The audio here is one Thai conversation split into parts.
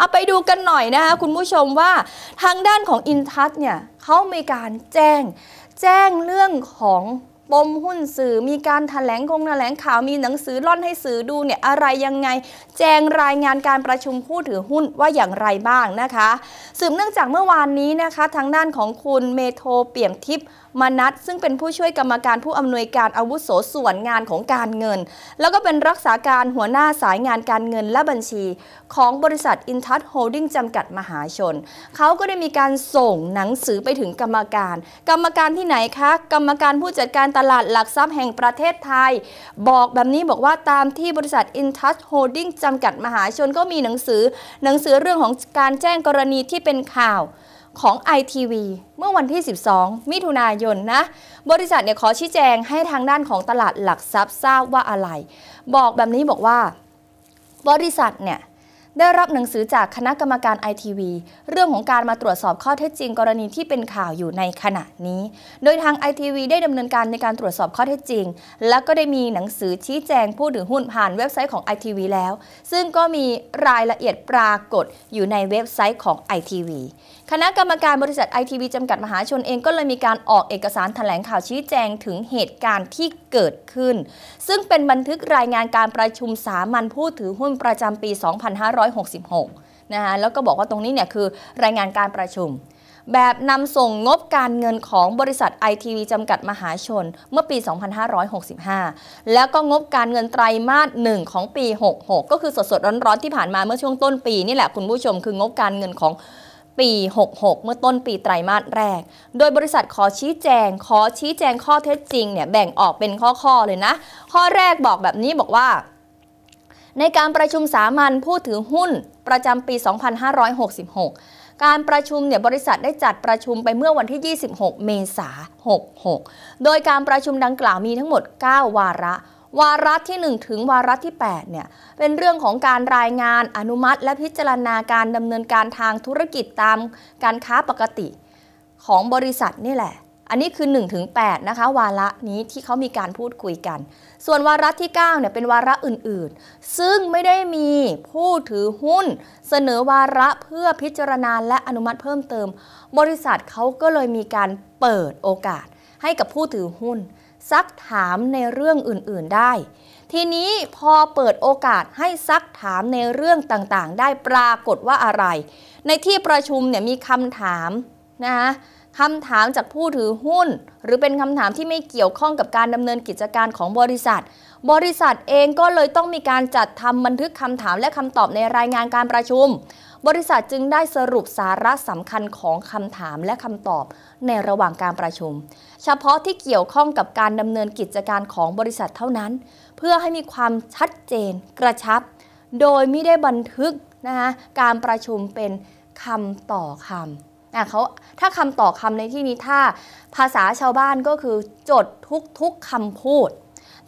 เอาไปดูกันหน่อยนะคะคุณผู้ชมว่าทางด้านของอินทัศเนี่ยเขามีการแจ้งแจ้งเรื่องของปมหุ้นสื่อมีการถแถลงคงถแถลงข่าวมีหนังสือล่อนให้สื่อดูเนี่ยอะไรยังไง แจงรายงานการประชุมผู้ถือหุ้นว่าอย่างไรบ้างนะคะ สืบเนื่องจากเมื่อวานนี้นะคะ ทางด้านของคุณเมโทเปี่ยมทิพย์มานัทซึ่งเป็นผู้ช่วยกรรมการผู้อำนวยการอาวุโสส่วนงานของการเงิน แล้วก็เป็นรักษาการหัวหน้าสายงานการเงินและบัญชี ของบริษัทอินทัชโฮลดิ้งจำกัดมหาชน เขาก็ได้มีการส่งหนังสือไปถึงกรรมการ กรรมการที่ไหนคะ กรรมการผู้จัดการตลาดหลักทรัพย์แห่งประเทศไทย บอกแบบนี้บอกว่าตามที่บริษัทอินทัชโฮลดิ้งจำกัดมหาชนก็มีหนังสือ หนังสือเรื่องของการแจ้งกรณีที่เป็นข่าวของ ITV เมื่อวันที่ 12 มิถุนายนนะ บริษัทเนี่ยขอชี้แจงให้ทางด้านของตลาดหลักทรัพย์ทราบว่าอะไร บอกแบบนี้บอกว่า บริษัทเนี่ยได้รับหนังสือจากคณะกรรมการ ITV เรื่องของการมาตรวจสอบข้อเท็จจริงกรณีที่เป็นข่าวอยู่ในขณะนี้ โดยทาง ITV ได้ดำเนินการในการตรวจสอบข้อเท็จจริง และก็ได้มีหนังสือชี้แจงผู้ถือหุ้นผ่านเว็บไซต์ของ ITV แล้ว ซึ่งก็มีรายละเอียดปรากฏอยู่ในเว็บไซต์ของ ITV คณะกรรมการบริษัทไอทีวีจำกัดมหาชนเองก็เลยมีการออกเอกสารถแถลงข่าวชี้แจงถึงเหตุการณ์ที่เกิดขึ้น ซึ่งเป็นบันทึกรายงานการประชุมสามัญผู้ถือหุ้นประจำปี 2566 นะคะแล้วก็บอกว่าตรงนี้เนี่ยคือรายงานการประชุม แบบนำส่งงบการเงินของบริษัทไอทีวีจำกัดมหาชนเมื่อปี 2565 แล้วก็งบการเงินไตรมาสหนึ่งของปี 66 ก็คือสดๆร้อนๆที่ผ่านมาเมื่อช่วงต้นปีนี่แหละคุณผู้ชมคืองบการเงินของปี 66 เมื่อต้นปีไตรามาสแรก โดยบริษัทขอชี้แจง ขอชี้แจงข้อเท็จจริงเนี่ยแบ่งออกเป็นข้อ ๆ เลยนะ ข้อแรกบอกแบบนี้บอกว่า ในการประชุมสามัญผู้ถือหุ้นประจำปี 2566 การประชุมเนี่ยบริษัทได้จัดประชุมไปเมื่อวันที่ 26 เมษายน66 โดยการประชุมดังกล่าวมีทั้งหมด 9 วาระวาระที่ 1 ถึงวาระที่8เนี่ยเป็นเรื่องของการรายงานอนุมัติและพิจารณาการดำเนินการทางธุรกิจตามการค้าปกติของบริษัทนี่แหละอันนี้คือ1ถึง8นะคะวาระนี้ที่เขามีการพูดคุยกัน ส่วนวาระที่9เนี่ยเป็นวาระอื่นๆ ซึ่งไม่ได้มีผู้ถือหุ้นเสนอวาระเพื่อพิจารณาและอนุมัติเพิ่มเติม บริษัทเขาก็เลยมีการเปิดโอกาสให้กับผู้ถือหุ้นซักถามในเรื่องอื่นๆได้ ทีนี้พอเปิดโอกาสให้ซักถามในเรื่องต่างๆ ได้ปรากฏว่าอะไร ในที่ประชุมเนี่ยมีคำถามนะคะคำถามจากผู้ถือหุ้น หรือเป็นคำถามที่ไม่เกี่ยวข้องกับการดำเนินกิจการของบริษัท บริษัทเองก็เลยต้องมีการจัดทำบันทึกคำถามและคำตอบในรายงานการประชุมบริษัทจึงได้สรุปสาระสำคัญของคำถามและคำตอบในระหว่างการประชุม เฉพาะที่เกี่ยวข้องกับการดำเนินกิจการของบริษัทเท่านั้น เพื่อให้มีความชัดเจนกระชับโดยไม่ได้บันทึกนะคะการประชุมเป็นคำต่อคำนะเขาถ้าคำต่อคำในที่นี้ถ้าภาษาชาวบ้านก็คือจดทุกๆคำพูด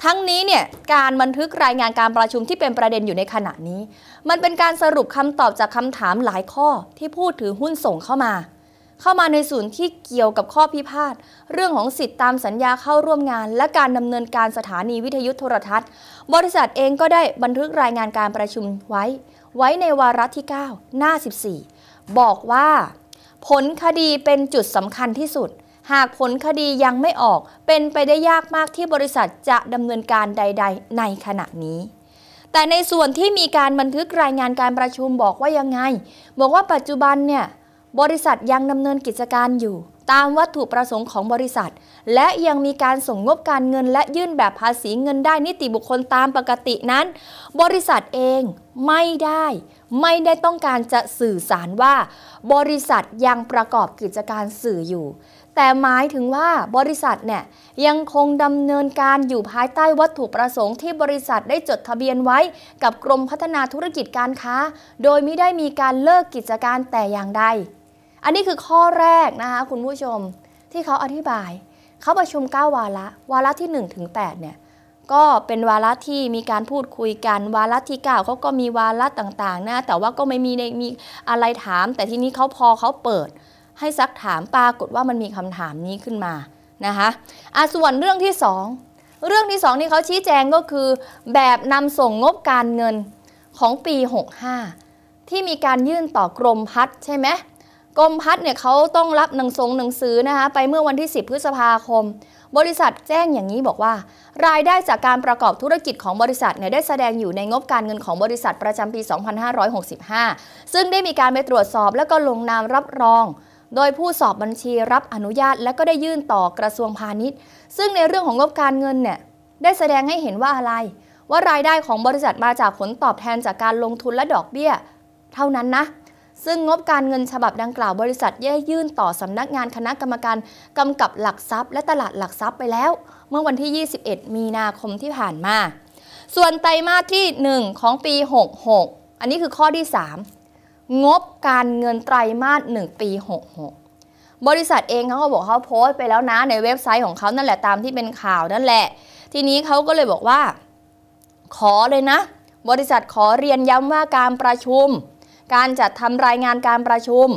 ทั้งนี้เนี่ยการบันทึกรายงานการประชุมที่เป็นประเด็นอยู่ในขณะนี้ มันเป็นการสรุปคำตอบจากคำถามหลายข้อที่ผู้ถือหุ้นส่งเข้ามา เข้ามาในส่วนที่เกี่ยวกับข้อพิพาทเรื่องของสิทธิตามสัญญาเข้าร่วมงานและการดำเนินการสถานีวิทยุโทรทัศน์ บริษัทเองก็ได้บันทึกรายงานการประชุมไว้ ไว้ในวาระที่9หน้า14บอกว่า ผลคดีเป็นจุดสำคัญที่สุดหากผลคดียังไม่ออกเป็นไปได้ยากมากที่บริษัทจะดำเนินการใด ๆ ในขณะนี้ แต่ในส่วนที่มีการบันทึกรายงานการประชุมบอกว่ายังไงบอกว่าปัจจุบันเนี่ยบริษัทยังดำเนินกิจการอยู่ ตามวัตถุประสงค์ของบริษัท และยังมีการส่งงบการเงิน และยื่นแบบภาษีเงินได้นิติบุคคลตามปกตินั้น บริษัทเองไม่ได้ไม่ได้ต้องการจะสื่อสารว่า บริษัทยังประกอบกิจการสื่ออยู่แต่หมายถึงว่าบริษัทเนี่ยยังคงดำเนินการอยู่ภายใต้วัตถุประสงค์ที่บริษัทได้จดทะเบียนไว้กับกรมพัฒนาธุรกิจการค้า โดยไม่ได้มีการเลิกกิจการแต่อย่างใด อันนี้คือข้อแรกนะคะคุณผู้ชมที่เขาอธิบาย เขาประชุม9 วาระ วาระที่1ถึง8เนี่ยก็เป็นวาระที่มีการพูดคุยกัน วาระที่ 9เขาก็มีวาระต่างๆนะแต่ว่าก็ไม่มีมีอะไรถาม แต่ทีนี้เขาพอเขาเปิดให้ซักถามปรากฏว่ามันมีคำถามนี้ขึ้นมานะคะอ่ะ ส่วนเรื่องที่ 2 เรื่องที่ 2 นี่เขาชี้แจงก็คือแบบนำส่งงบการเงินของปี 65 ที่มีการยื่นต่อกรมพัฒใช่ไหม กรมพัฒเนี่ยเขาต้องรับหนังสงหนังสือนะคะไปเมื่อวันที่ 10 พฤษภาคม บริษัทแจ้งอย่างนี้บอกว่า รายได้จากการประกอบธุรกิจของบริษัทเนี่ยได้แสดงอยู่ในงบการเงินของบริษัทประจำปี2565 ซึ่งได้มีการไปตรวจสอบและก็ลงนามรับรองโดยผู้สอบบัญชีรับอนุญาตและก็ได้ยื่นต่อกระทรวงพาณิชย์ ซึ่งในเรื่องของงบการเงินเนี่ยได้แสดงให้เห็นว่าอะไร ว่ารายได้ของบริษัทมาจากผลตอบแทนจากการลงทุนและดอกเบี้ย เท่านั้นนะ ซึ่งงบการเงินฉบับดังกล่าวบริษัทได้ยื่นต่อสำนักงานคณะกรรมการกำกับหลักทรัพย์และตลาดหลักทรัพย์ไปแล้ว เมื่อวันที่ 21 มีนาคมที่ผ่านมาส่วนไตรมาสที่ 1 ของปี 66 อันนี้คือข้อที่ 3งบการเงินไตรมาส1ปี66บริษัทเองเขาก็บอกเขาโพสต์ไปแล้วนะในเว็บไซต์ของเขานั่นแหละตามที่เป็นข่าวนั่นแหละ ทีนี้เขาก็เลยบอกว่า ขอเลยนะ บริษัทขอเรียนย้ำว่าการประชุม การจัดทำรายงานการประชุม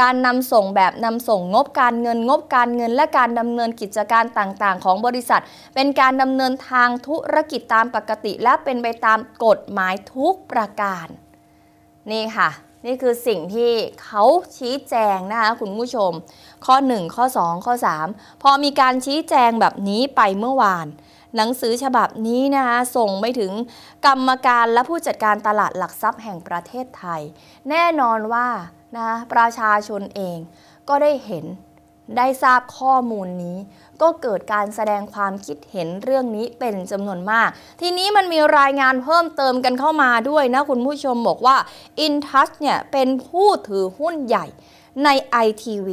การนำส่งแบบนำส่งงบการเงินงบการเงินและการดำเนินกิจการต่าง ๆ ของบริษัท เป็นการดำเนินทางธุรกิจตามปกติ และเป็นไปตามกฎหมายทุกประการนี่ค่ะนี่คือสิ่งที่เขาชี้แจงนะคะคุณผู้ชม ข้อ1ข้อ2ข้อ3พอมีการชี้แจงแบบนี้ไปเมื่อวาน หนังสือฉบับนี้นะคะส่งไปถึงกรรมการและผู้จัดการตลาดหลักทรัพย์แห่งประเทศไทย แน่นอนว่านะประชาชนเองก็ได้เห็นได้ทราบข้อมูลนี้ก็เกิดการแสดงความคิดเห็นเรื่องนี้เป็นจำนวนมาก ทีนี้มันมีรายงานเพิ่มเติมกันเข้ามาด้วยนะคุณผู้ชมบอกว่า i n t ท u ชเนี่ยเป็นผู้ถือหุ้นใหญ่ใน ITV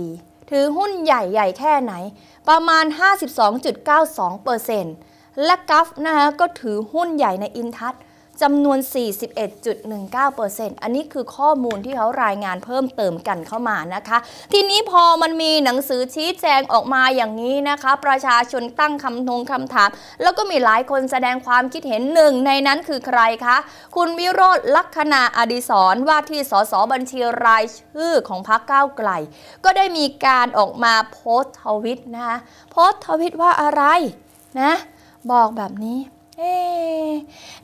ถือหุ้นใหญ่ใหญ่แค่ไหนประมาณ 52.92%และกัฟนะคะก็ถือหุ้นใหญ่ใน i n t ทัชจำนวน 41.19%อันนี้คือข้อมูลที่เขารายงานเพิ่มเติมกันเข้ามานะคะ ทีนี้พอมันมีหนังสือชี้แจงออกมาอย่างนี้นะคะ ประชาชนตั้งคำทงคำถาม แล้วก็มีหลายคนแสดงความคิดเห็นหนึ่งในนั้นคือใครคะ คุณวิโรธลักษณะอดีศรว่าที่สสบัญชีรายชื่อของพรรคก้าวไกล ก็ได้มีการออกมาโพสต์ทวิตนะคะโพสต์ทวิตว่าอะไรนะ บอกแบบนี้เอ๊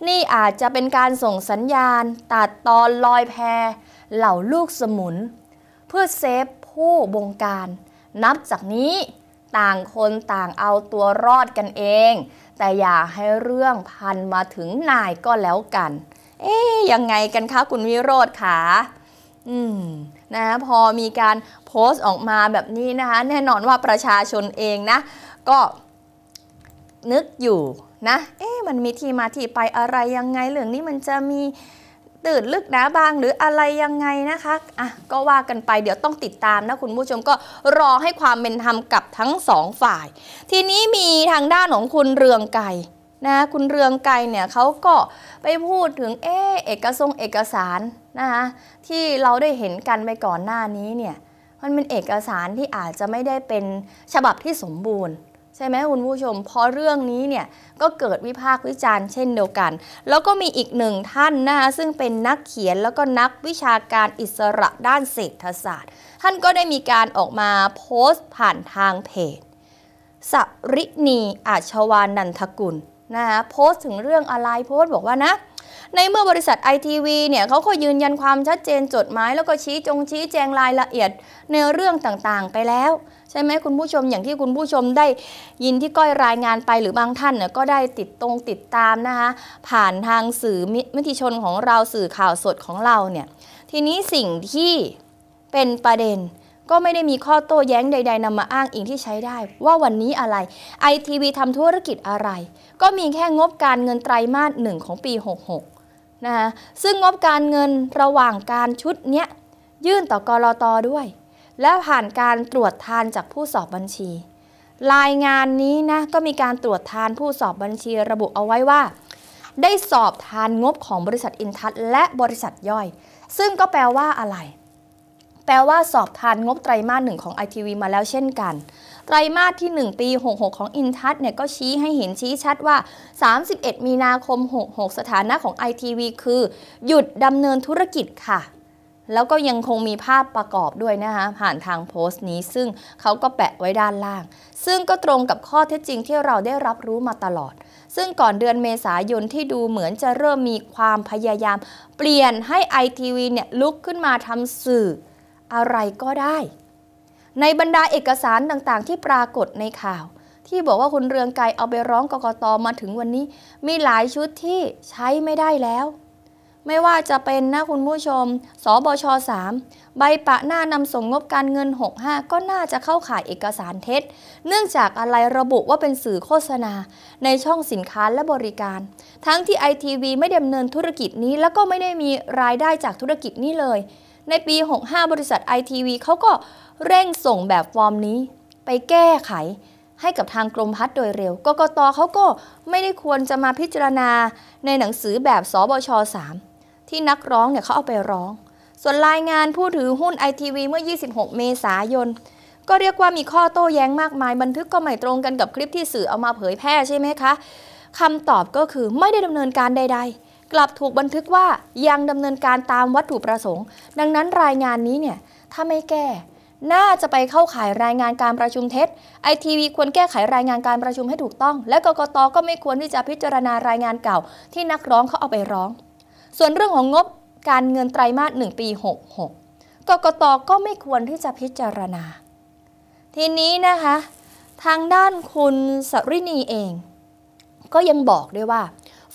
นี่อาจจะเป็นการส่งสัญญาณตัดตอนลอยแพเหล่าลูกสมุน เพื่อเซฟผู้บงการ นับจากนี้ต่างคนต่างเอาตัวรอดกันเอง แต่อย่าให้เรื่องพันมาถึงนายก็แล้วกัน เอ๊ยยังไงกันคะคุณวิโรธคะอืมนะพอมีการโพสต์ออกมาแบบนี้นะคะ แน่นอนว่าประชาชนเองนะ ก็นึกอยู่นะเอ๊ะมันมีที่มาที่ไปอะไร ยังไงเรื่องนี้ มันจะมีตื่นลึกหนาบางหรืออะไรยังไงนะคะอ่ะก็ว่ากันไปเดี๋ยวต้องติดตาม นะ คุณ ผู้ชมก็รอให้ความเป็นธรรมกับทั้งสองฝ่าย ทีนี้มีทางด้านของคุณเรืองไก่นะคุณเรืองไกรเนี่ยเขาก็ไปพูดถึง เอเอกสงเอกสารนะคะที่เราได้เห็นกันไปก่อนหน้านี้เนี่ยมันเป็นเอกสารที่อาจจะไม่ได้เป็นฉบับที่สมบูรณ์ใช่ไหมคุณผู้ชม เพราะเรื่องนี้เนี่ย ก็เกิดวิพากษ์วิจารณ์เช่นเดียวกัน แล้วก็มีอีกหนึ่งท่านนะคะซึ่งเป็นนักเขียนแล้วก็นักวิชาการอิสระด้านเศรษฐศาสตร์ ท่านก็ได้มีการออกมาโพสต์ผ่านทางเพจ สรินีอาชวานันทกุล นะคะโพสต์ถึงเรื่องอะไรโพสต์บอกว่านะ ในเมื่อบริษัทไอทีวีเนี่ยเขาก็ยืนยันความชัดเจนจดหมายแล้วก็ชี้จงชี้แจงรายละเอียดในเรื่องต่าง ๆ ไปแล้วช่ไหมคุณผู้ชมอย่างที่คุณผู้ชมได้ยินที่ก้อยรายงานไปหรือบางท่านเนี่ยก็ได้ติดตรงติดตามนะคะ ผ่านทางสื่อมิติชนของเราสื่อข่าวสดของเราเนี่ยทีนี้สิ่งที่เป็นประเด็น ก็ไม่ได้มีข้อโต้แย้งใดๆนำมาอ้างอิงที่ใช้ได้ว่าวันนี้อะไรไอทีวีทำธุรกิจอะไรก็มีแค่งบการเงินไตรมาสหนึ่งของปี 66 นะคะซึ่งงบการเงินระหว่างการชุดเนี้ยยื่นต่อกรอตอด้วยและผ่านการตรวจทานจากผู้สอบบัญชี รายงานนี้นะก็มีการตรวจทานผู้สอบบัญชีระบุเอาไว้ว่า ได้สอบทานงบของบริษัทอินทัศและบริษัทย่อย ซึ่งก็แปลว่าอะไร แปลว่าสอบทานงบไตรมาสหนึ่งของ ITV มาแล้วเช่นกัน ไตรมาสที่ 1 ปี66ของอินทัศเนี่ยก็ชี้ให้เห็นชี้ชัดว่า 31มีนาคม66สถานะของ ITV คือ หยุดดำเนินธุรกิจค่ะแล้วก็ยังคงมีภาพประกอบด้วยนะคะผ่านทางโพสต์นี้ซึ่งเขาก็แปะไว้ด้านล่าง ซึ่งก็ตรงกับข้อเท็จจริงที่เราได้รับรู้มาตลอด ซึ่งก่อนเดือนเมษายนที่ดูเหมือนจะเริ่มมีความพยายาม เปลี่ยนให้ไอทีวีเนี่ยลุกขึ้นมาทำสื่ออะไรก็ได้ ในบรรดาเอกสารต่างๆที่ปรากฏในข่าว ที่บอกว่าคุณเรืองไกรเอาไปร้องกกตมาถึงวันนี้ มีหลายชุดที่ใช้ไม่ได้แล้วไม่ว่าจะเป็นนะคุณผู้ชม สบช3ใบปะหน้านำส่งงบการเงิน 65 ก็น่าจะเข้าข่ายเอกสารเท็จ เนื่องจากอะไรระบุว่าเป็นสื่อโฆษณาในช่องสินค้าและบริการ ทั้งที่ไอทีวีไม่ดำเนินธุรกิจนี้ แล้วก็ไม่ได้มีรายได้จากธุรกิจนี้เลย ในปี 65 บริษัทไอทีวีเขาก็เร่งส่งแบบฟอร์มนี้ ไปแก้ไข ให้กับทางกรมพัฒน์โดยเร็ว กกตเขาก็ไม่ได้ควรจะมาพิจารณาในหนังสือแบบสบช3ที่นักร้องเนี่ยเขาเอาไปร้อง ส่วนรายงานผู้ถือหุ้นไอทีวีเมื่อ 26 เมษายน ก็เรียกว่ามีข้อโต้แย้งมากมาย บันทึกก็ไม่ตรงกันกับคลิปที่สื่อเอามาเผยแพร่ใช่ไหมคะ คำตอบก็คือไม่ได้ดำเนินการใดๆ กลับถูกบันทึกว่ายังดำเนินการตามวัตถุประสงค์ ดังนั้นรายงานนี้เนี่ย ถ้าไม่แก้น่าจะไปเข้าข่ายรายงานการประชุมเท็จไอทีวีควรแก้ไขรายงานการประชุมให้ถูกต้อง และกกตก็ไม่ควรที่จะพิจารณารายงานเก่า ที่นักร้องเขาเอาไปร้องส่วนเรื่องของงบการเงินไตรมาส1ปี 66 กกตก็ไม่ควรที่จะพิจารณา ทีนี้นะคะ ทางด้านคุณสรินีเอง ก็ยังบอกด้วยว่า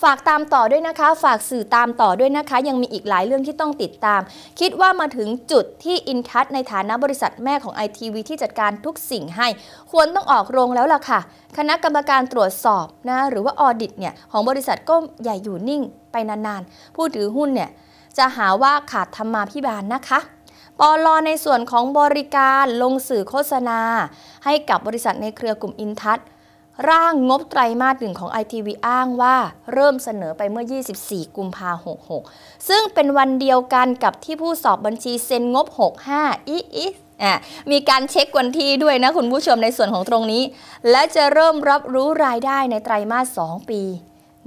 ฝากตามต่อด้วยนะคะ ฝากสื่อตามต่อด้วยนะคะ ยังมีอีกหลายเรื่องที่ต้องติดตาม คิดว่ามาถึงจุดที่อินทัศในฐานะบริษัทแม่ของไอทีวีที่จัดการทุกสิ่งให้ ควรต้องออกโรงแล้วล่ะค่ะ คณะกรรมการตรวจสอบนะหรือว่าออดิตเนี่ยของบริษัทก็ใหญ่อยู่นิ่งไปนานๆ ผู้ถือหุ้นเนี่ยจะหาว่าขาดธรรมาพิบาลนะคะปลอในส่วนของบริการลงสื่อโฆษณา ให้กับบริษัทในเครือกลุ่มอินทัศร่างงบไตรมาสหนึ่งของ ITV อ้างว่าเริ่มเสนอไปเมื่อ 24 กุมภา 66 ซึ่งเป็นวันเดียวกันกับที่ผู้สอบบัญชีเซ็นงบ 65อีอีมีการเช็ควันที่ด้วยนะคุณผู้ชมในส่วนของตรงนี้ และจะเริ่มรับรู้รายได้ในไตรมาส2ปี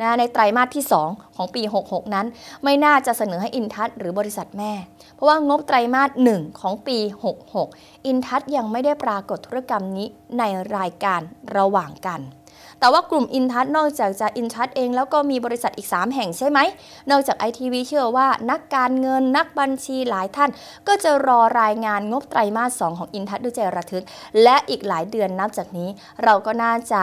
นะในไตรามาสที่ 2 ของปี 66 นั้น ไม่น่าจะเสนอให้อินทัศหรือบริษัทแม่ เพราะว่างบไตรามาส1ของปี 66 อินทัศยังไม่ได้ปรากฏธุรกรรมนี้ในรายการระหว่างกัน แต่ว่ากลุ่มอินทัศนอกจากจะอินทัศเองแล้วก็มีบริษัทอีก 3 แห่งใช่ไหม นอกจากไอทีวีเชื่อว่า นักการเงินนักบัญชีหลายท่าน ก็จะรอรายงานงบไตรามาส2ของอินทัศด้วยใจระทึก และอีกหลายเดือนนับจากนี้เราก็น่าจะ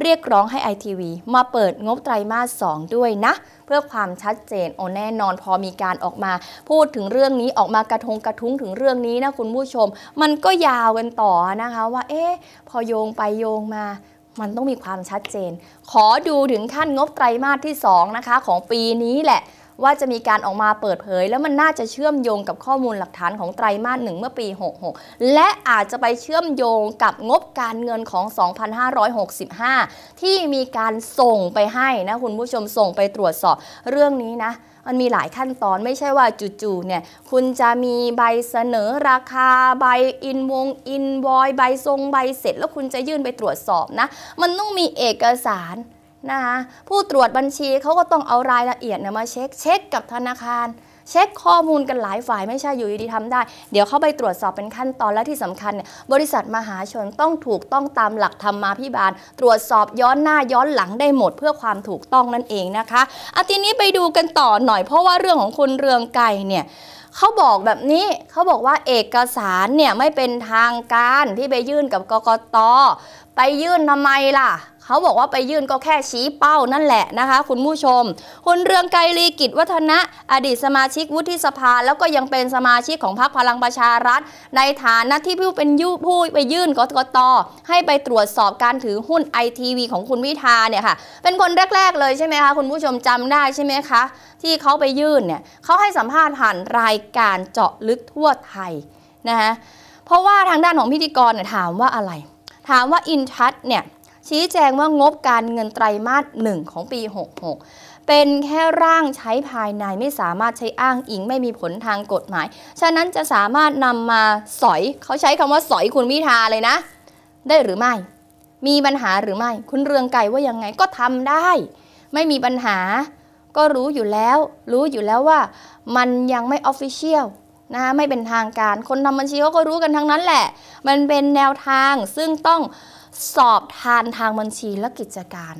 เรียกร้องให้ ITV มาเปิดงบไตรมาส2ด้วยนะ เพื่อความชัดเจน โอแน่นอนพอมีการออกมา พูดถึงเรื่องนี้ออกมากระทงกระทุ้งถึงเรื่องนี้นะคุณผู้ชม มันก็ยาวกันต่อนะคะว่าเอ๊ะ พอโยงไปโยงมา มันต้องมีความชัดเจน ขอดูถึงขั้นงบไตรมาสที่ 2 นะคะของปีนี้แหละว่าจะมีการออกมาเปิดเผย แล้วมันน่าจะเชื่อมโยงกับข้อมูลหลักฐานของไตรมาสหนึ่งเมื่อปี 66 และอาจจะไปเชื่อมโยงกับงบการเงินของ 2565 ที่มีการส่งไปให้นะคุณผู้ชมส่งไปตรวจสอบเรื่องนี้นะ มันมีหลายขั้นตอนไม่ใช่ว่าจู่ๆ เนี่ยคุณจะมีใบเสนอราคาใบอินวง อินวอย ใบทรงใบเสร็จ แล้วคุณจะยื่นไปตรวจสอบนะ มันต้องมีเอกสารนะคะผู้ตรวจบัญชีเขาก็ต้องเอารายละเอียดเนี่ยมาเช็ค เช็คกับธนาคาร เช็คข้อมูลกันหลายฝ่ายไม่ใช่อยู่ดีทำได้ เดี๋ยวเข้าไปตรวจสอบเป็นขั้นตอนและที่สำคัญเนี่ยบริษัทมหาชนต้องถูกต้องตามหลักธรรมมาพิบาล ตรวจสอบย้อนหน้าย้อนหลังได้หมดเพื่อความถูกต้องนั่นเองนะคะอาทีนี้ไปดูกันต่อหน่อยเพราะว่าเรื่องของคุณเรืองไก่เนี่ยเขาบอกแบบนี้เขาบอกว่าเอกสารเนี่ยไม่เป็นทางการที่ไปยื่นกับกกตไปยื่นทำไมล่ะเขาบอกว่าไปยื่นก็แค่ชี้เป้านั่นแหละนะคะคุณผู้ชม คุณเรืองไกรลีกิจวัฒนะอดีตสมาชิกวุฒิสภาแล้วก็ยังเป็นสมาชิกของพรรคพลังประชารัฐ ในฐานะที่ผู้เป็นยูผู้ไปยื่นกกตให้ไปตรวจสอบการถือหุ้นไอทีวีของคุณวิทาเนี่ยค่ะ เป็นคนแรกๆเลยใช่ไหมคะคุณผู้ชมจำได้ใช่ไหมคะ ที่เขาไปยื่นเนี่ยเขาให้สัมภาษณ์ผ่านรายการเจาะลึกทั่วไทยนะคะเพราะว่าทางด้านของพิธีกรเนี่ยถามว่าอะไร ถามว่าอินทัศเนี่ยชี้แจงว่างบการเงินไตรมาสหนึ่งของปี 66 เป็นแค่ร่างใช้ภายในไม่สามารถใช้อ้างอิง ไม่มีผลทางกฎหมาย ฉะนั้นจะสามารถนำมาสอยเขาใช้คำว่าสอยคุณพิธาเลยนะ ได้หรือไม่ มีปัญหาหรือไม่ คุณเรืองไก่ว่ายังไงก็ทำได้ ไม่มีปัญหาก็รู้อยู่แล้ว รู้อยู่แล้วว่ามันยังไม่ออฟฟิเชียลนะคะไม่เป็นทางการคนทำบัญชีเขาก็รู้กันทั้งนั้นแหละ มันเป็นแนวทางซึ่งต้องสอบทานทางบัญชีและกิจการ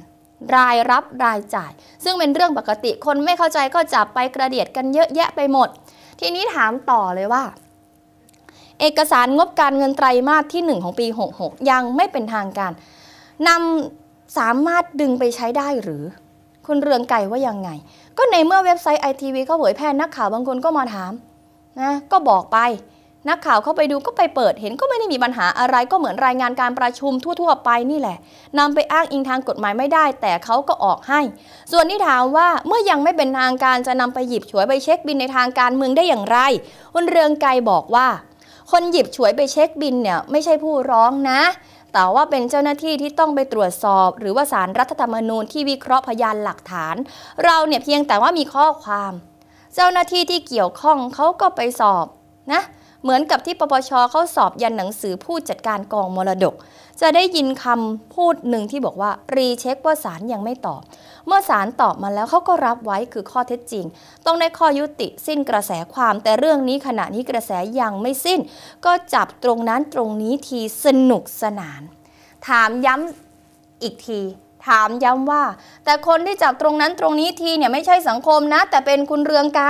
รายรับรายจ่าย ซึ่งเป็นเรื่องปกติคนไม่เข้าใจก็จับไปกระเดียดกันเยอะแยะไปหมด ทีนี้ถามต่อเลยว่า เอกสารงบการเงินไตรมาสที่ 1 ของปี 66 ยังไม่เป็นทางการนำสามารถดึงไปใช้ได้หรือคุณเรืองไก่ว่ายังไง ก็ในเมื่อเว็บไซต์ไอทีวีเขาเผยแพร่นักข่าว บางคนก็มาถามนะก็บอกไปนักข่าวเข้าไปดูก็ไปเปิดเห็นก็ไม่ได้มีปัญหาอะไรก็เหมือนรายงานการประชุมทั่ว ๆ ไปนี่แหละ นำไปอ้างอิงทางกฎหมายไม่ได้ แต่เขาก็ออกให้ ส่วนที่ถามว่าเมื่อยังไม่เป็นทางการจะนำไปหยิบฉวยไปเช็คบินในทางการเมืองได้อย่างไรคุณเรืองไกรบอกว่า คนหยิบฉวยไปเช็คบินเนี่ย ไม่ใช่ผู้ร้องนะ แต่ว่าเป็นเจ้าหน้าที่ที่ต้องไปตรวจสอบ หรือว่าสารรัฐธรรมนูญที่วิเคราะห์พยานหลักฐาน เราเนี่ยเพียงแต่ว่ามีข้อความ เจ้าหน้าที่ที่เกี่ยวข้องเขาก็ไปสอบนะเหมือนกับที่ปปช เข้าสอบยันหนังสือผู้จัดการกองมรดก จะได้ยินคำพูดหนึ่งที่บอกว่ารีเช็คว่าสารยังไม่ตอบ เมื่อสารตอบมาแล้วเขาก็รับไว้คือข้อเท็จจริง ต้องได้ข้อยุติสิ้นกระแสความแต่เรื่องนี้ขณะนี้กระแสยังไม่สิ้น ก็จับตรงนั้นตรงนี้ทีสนุกสนาน ถามย้ำอีกทีถามย้ำว่า แต่คนที่จับตรงนั้นตรงนี้ทีเนี่ยไม่ใช่สังคมนะ แต่เป็นคุณเรืองไกร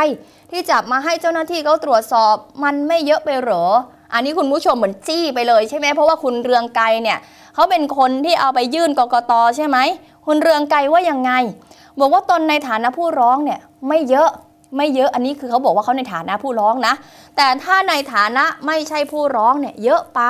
ที่จับมาให้เจ้าหน้าที่เขาตรวจสอบ มันไม่เยอะไปหรอ อันนี้คุณผู้ชมเหมือนจี้ไปเลยใช่ไหมเพราะว่าคุณเรืองไกรเนี่ยเขาเป็นคนที่เอาไปยื่นกกตใช่ไหมคุณเรืองไกรว่ายังไงบอกว่าตนในฐานะผู้ร้องเนี่ยไม่เยอะไม่เยอะอันนี้คือเขาบอกว่าเขาในฐานะผู้ร้องนะ แต่ถ้าในฐานะไม่ใช่ผู้ร้องเนี่ยเยอะไป